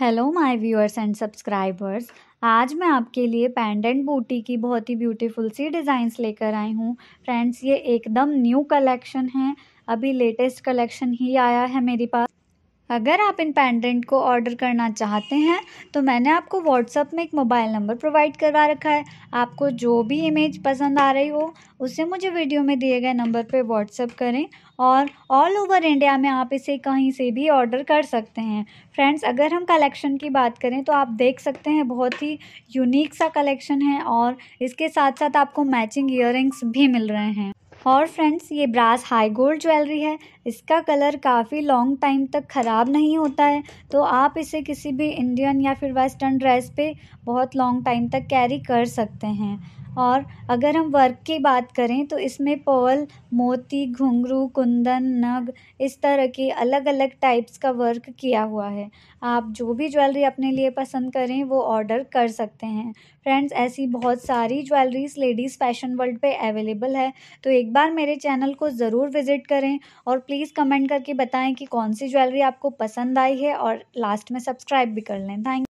hello my viewers and subscribers आज मैं आपके लिए पेंडेंट बूटी की बहुत ही ब्यूटीफुल सी डिज़ाइंस लेकर आई हूँ फ्रेंड्स ये एकदम न्यू कलेक्शन है अभी लेटेस्ट कलेक्शन ही आया है मेरे पास अगर आप इन पेंडेंट को ऑर्डर करना चाहते हैं तो मैंने आपको व्हाट्सअप में एक मोबाइल नंबर प्रोवाइड करवा रखा है आपको जो भी इमेज पसंद आ रही हो उसे मुझे वीडियो में दिए गए नंबर पर व्हाट्सअप करें और ऑल ओवर इंडिया में आप इसे कहीं से भी ऑर्डर कर सकते हैं फ्रेंड्स अगर हम कलेक्शन की बात करें तो आप देख सकते हैं बहुत ही यूनिक सा कलेक्शन है और इसके साथ साथ आपको मैचिंग ईयर भी मिल रहे हैं और फ्रेंड्स ये ब्रास हाई गोल्ड ज्वेलरी है इसका कलर काफ़ी लॉन्ग टाइम तक ख़राब नहीं होता है तो आप इसे किसी भी इंडियन या फिर वेस्टर्न ड्रेस पे बहुत लॉन्ग टाइम तक कैरी कर सकते हैं और अगर हम वर्क की बात करें तो इसमें पॉल मोती घुंघरू कुंदन नग इस तरह के अलग अलग टाइप्स का वर्क किया हुआ है आप जो भी ज्वेलरी अपने लिए पसंद करें वो ऑर्डर कर सकते हैं फ्रेंड्स ऐसी बहुत सारी ज्वेलरीज लेडीज़ फैशन वर्ल्ड पे अवेलेबल है तो एक बार मेरे चैनल को ज़रूर विज़िट करें और प्लीज़ कमेंट करके बताएं कि कौन सी ज्वेलरी आपको पसंद आई है और लास्ट में सब्सक्राइब भी कर लें थैंक